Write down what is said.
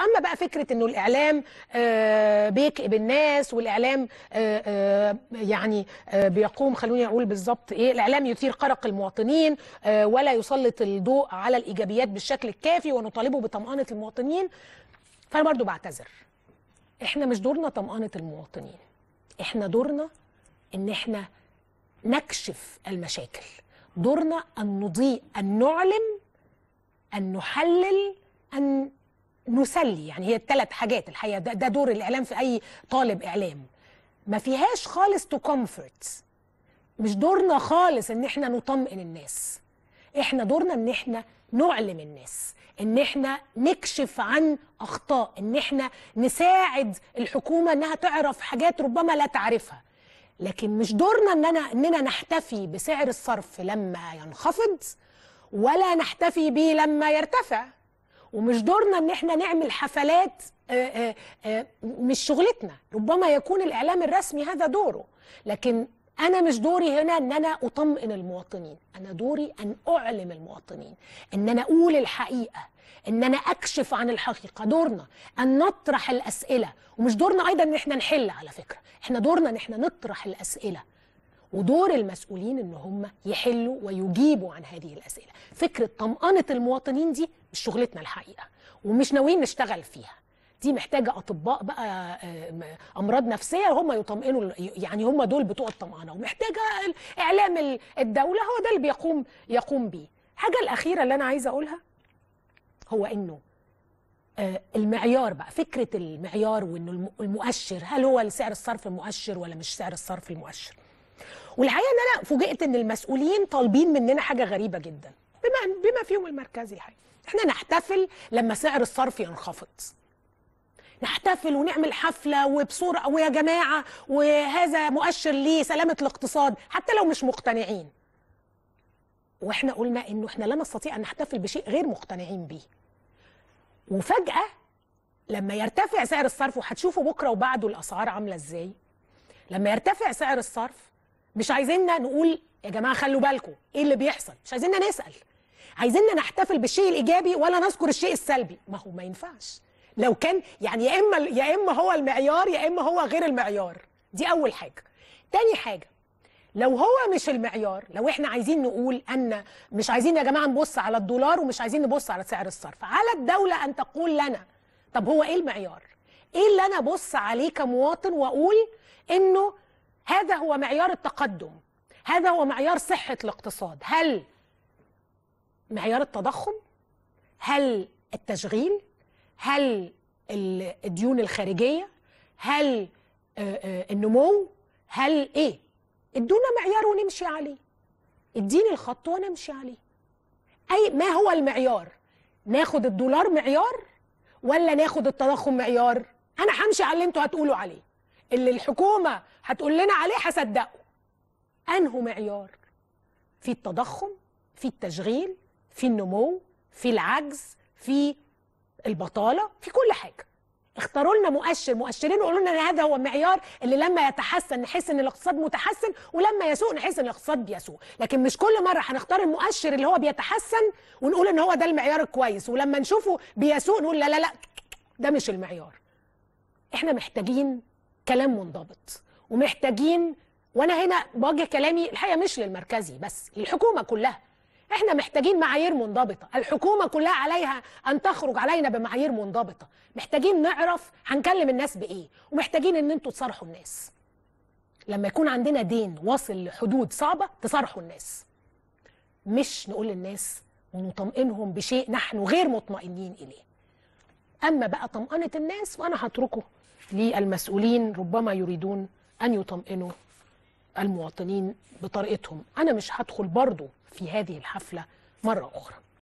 اما بقى فكره انه الاعلام آه، بيكئب الناس والاعلام آه، آه، يعني بيقوم خلوني اقول بالظبط ايه الاعلام يثير قلق المواطنين ولا يسلط الضوء على الايجابيات بالشكل الكافي ونطالبه بطمانه المواطنين فانا برضو بعتذر احنا مش دورنا طمانه المواطنين احنا دورنا ان احنا نكشف المشاكل دورنا ان نضيء ان نعلم ان نحلل ان نسلي يعني هي الثلاث حاجات الحقيقه ده, ده دور الاعلام في اي طالب اعلام ما فيهاش خالص تو كومفورت مش دورنا خالص ان احنا نطمئن الناس احنا دورنا ان احنا نعلم الناس ان احنا نكشف عن اخطاء ان احنا نساعد الحكومه انها تعرف حاجات ربما لا تعرفها لكن مش دورنا اننا اننا نحتفي بسعر الصرف لما ينخفض ولا نحتفي به لما يرتفع ومش دورنا ان احنا نعمل حفلات آه، آه، آه، مش شغلتنا ربما يكون الاعلام الرسمي هذا دوره لكن انا مش دوري هنا ان انا اطمئن المواطنين انا دوري ان اعلم المواطنين ان انا اقول الحقيقه ان انا اكشف عن الحقيقه دورنا ان نطرح الاسئله ومش دورنا ايضا ان احنا نحل على فكره احنا دورنا ان احنا نطرح الاسئله ودور المسؤولين ان هم يحلوا ويجيبوا عن هذه الاسئله فكره طمانه المواطنين دي مش شغلتنا الحقيقه ومش ناويين نشتغل فيها دي محتاجه اطباء بقى امراض نفسيه هم يطمئنوا يعني هم دول بتوع الطمانه ومحتاجه اعلام الدوله هو ده اللي بيقوم يقوم بيه الحاجه الاخيره اللي انا عايزه اقولها هو انه آه، المعيار بقى فكره المعيار وانه المؤشر هل هو سعر الصرف المؤشر ولا مش سعر الصرف المؤشر والحقيقه ان انا فوجئت ان المسؤولين طالبين مننا حاجه غريبه جدا بما بما فيهم المركزي الحقيقه احنا نحتفل لما سعر الصرف ينخفض نحتفل ونعمل حفله وبصوره ويا جماعه وهذا مؤشر لسلامه الاقتصاد حتى لو مش مقتنعين واحنا قلنا انه احنا لا نستطيع ان نحتفل بشيء غير مقتنعين به وفجاه لما يرتفع سعر الصرف وهتشوفوا بكره وبعده الاسعار عامله ازاي لما يرتفع سعر الصرف مش عايزيننا نقول يا جماعه خلوا بالكم ايه اللي بيحصل مش عايزيننا نسال عايزيننا نحتفل بالشيء الايجابي ولا نذكر الشيء السلبي ما هو ما ينفعش لو كان يعني يا اما يا اما هو المعيار يا اما هو غير المعيار دي اول حاجه تاني حاجه لو هو مش المعيار لو احنا عايزين نقول ان مش عايزين يا جماعه نبص على الدولار ومش عايزين نبص على سعر الصرف على الدوله ان تقول لنا طب هو ايه المعيار ايه اللي انا ابص عليه كمواطن واقول انه هذا هو معيار التقدم هذا هو معيار صحة الاقتصاد هل معيار التضخم هل التشغيل هل الديون الخارجية هل آه، آه، النمو هل ايه ادونا معيار ونمشي عليه اديني الخط ونمشي عليه اي ما هو المعيار ناخد الدولار معيار ولا ناخد التضخم معيار انا همشي على اللي انتوا هتقولوا عليه اللي الحكومة هتقول لنا عليه هصدقه أنه معيار في التضخم في التشغيل في النمو في العجز في البطالة في كل حاجة اختاروا لنا مؤشر مؤشرين وقالوا لنا هذا هو المعيار اللي لما يتحسن نحس ان الاقتصاد متحسن ولما يسوء نحس ان الاقتصاد بيسوء لكن مش كل مره هنختار المؤشر اللي هو بيتحسن ونقول ان هو ده المعيار الكويس ولما نشوفه بيسوء نقول لا لا لا ده مش المعيار احنا محتاجين كلام منضبط ومحتاجين وانا هنا بوجه كلامي الحقيقه مش للمركزي بس للحكومه كلها احنا محتاجين معايير منضبطه الحكومه كلها عليها ان تخرج علينا بمعايير منضبطه محتاجين نعرف هنكلم الناس بايه ومحتاجين ان انتوا تصارحوا الناس لما يكون عندنا دين واصل لحدود صعبه تصارحوا الناس مش نقول للناس ونطمئنهم بشيء نحن غير مطمئنين اليه اما بقى طمانه الناس وانا هتركه للمسؤولين ربما يريدون أن يطمئنوا المواطنين بطريقتهم أنا مش هدخل برضو في هذه الحفلة مرة أخرى